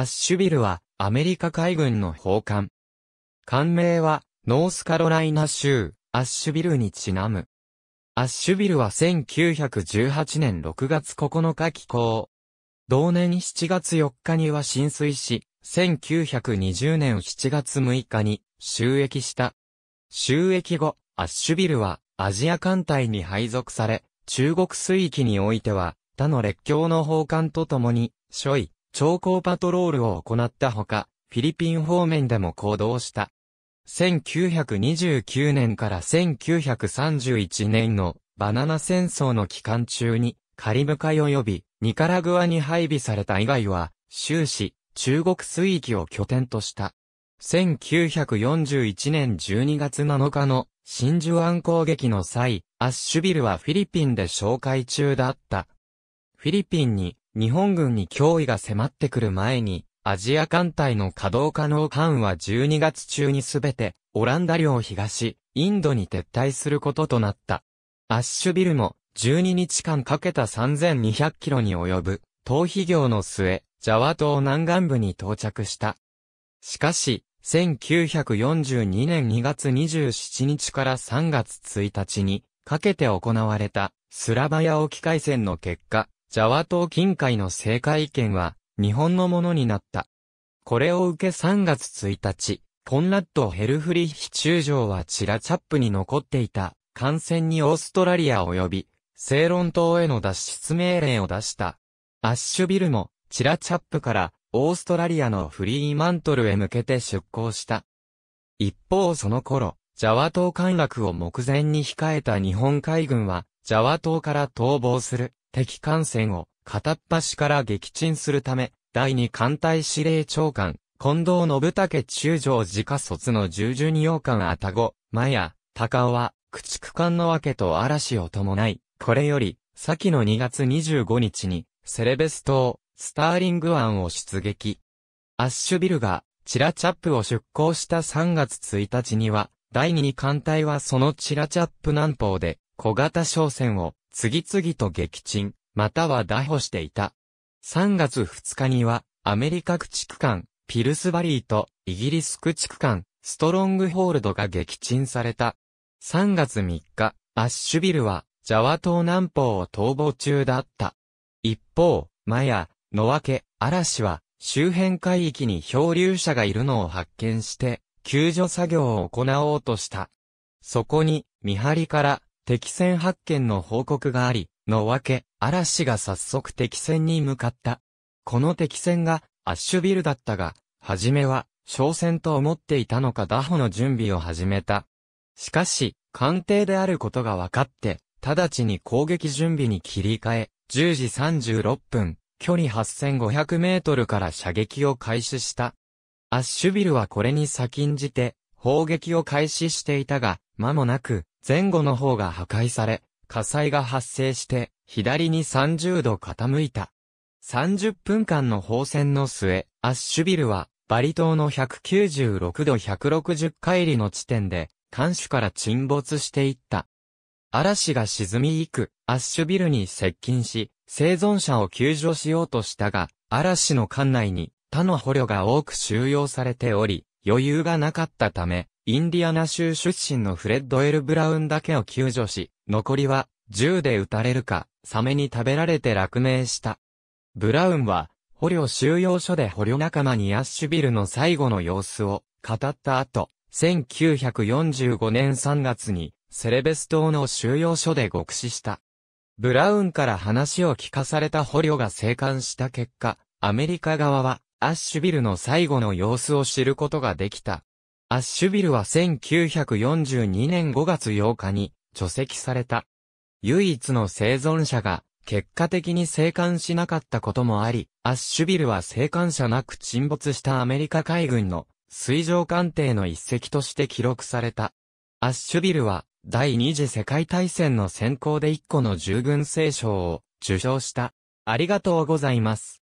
アッシュビルは、アメリカ海軍の砲艦。艦名は、ノースカロライナ州、アッシュビルにちなむ。アッシュビルは1918年6月9日寄港。同年7月4日には浸水し、1920年7月6日に収益した。収益後、アッシュビルはアジア艦隊に配属され、中国水域においては他の列強の砲艦とともに、諸位、超高パトロールを行ったほか、フィリピン方面でも行動した。1929年から1931年のバナナ戦争の期間中にカリブ海及びニカラグアに配備された以外は終始中国水域を拠点とした。1941年12月7日の真珠湾攻撃の際、アッシュビルはフィリピンで紹介中だった。フィリピンに日本軍に脅威が迫ってくる前に、アジア艦隊の稼働可能艦は12月中にすべて、オランダ領東、インドに撤退することとなった。アッシュビルも、12日間かけた3200キロに及ぶ、逃避業の末、ジャワ島南岸部に到着した。しかし、1942年2月27日から3月1日に、かけて行われた、スラバヤ沖海戦の結果、ジャワ島近海の政界権は日本のものになった。これを受け3月1日、コンラッド・ヘルフリヒ中将はチラチャップに残っていた艦船にオーストラリア及び、セ論ロン島への脱出命令を出した。アッシュビルも、チラチャップから、オーストラリアのフリーマントルへ向けて出港した。一方その頃、ジャワ島陥落を目前に控えた日本海軍は、ジャワ島から逃亡する敵艦船を片っ端から撃沈するため、第二艦隊司令長官、近藤信武中将自家卒の従順洋艦あたご、まや、高尾は、駆逐艦の分けと嵐を伴い、これより、先の2月25日に、セレベス島、スターリング湾を出撃。アッシュビルが、チラチャップを出港した3月1日には、第二艦隊はそのチラチャップ南方で、小型商船を次々と撃沈、または打破していた。3月2日には、アメリカ駆逐艦、ピルスバリーと、イギリス駆逐艦、ストロングホールドが撃沈された。3月3日、アッシュビルは、ジャワ島南方を逃亡中だった。一方、マヤ、ノワケ、アラシは、周辺海域に漂流者がいるのを発見して、救助作業を行おうとした。そこに、見張りから、敵船発見の報告があり、のわけ、嵐が早速敵船に向かった。この敵船が、アッシュビルだったが、はじめは、商船と思っていたのか打破の準備を始めた。しかし、艦艇であることが分かって、直ちに攻撃準備に切り替え、10時36分、距離8500メートルから射撃を開始した。アッシュビルはこれに先んじて、砲撃を開始していたが、間もなく、前後の方が破壊され、火災が発生して、左に30度傾いた。30分間の放戦の末、アッシュビルは、バリ島の196度160回りの地点で、艦首から沈没していった。嵐が沈み行く、アッシュビルに接近し、生存者を救助しようとしたが、嵐の艦内に他の捕虜が多く収容されており、余裕がなかったため、インディアナ州出身のフレッド・エル・ブラウンだけを救助し、残りは、銃で撃たれるか、サメに食べられて落命した。ブラウンは、捕虜収容所で捕虜仲間にアッシュビルの最後の様子を語った後、1945年3月にセレベス島の収容所で獄死した。ブラウンから話を聞かされた捕虜が生還した結果、アメリカ側はアッシュビルの最後の様子を知ることができた。アッシュビルは1942年5月8日に除籍された。唯一の生存者が結果的に生還しなかったこともあり、アッシュビルは生還者なく沈没したアメリカ海軍の水上艦艇の一隻として記録された。アッシュビルは第二次世界大戦の先行で一個の従軍聖章を受賞した。ありがとうございます。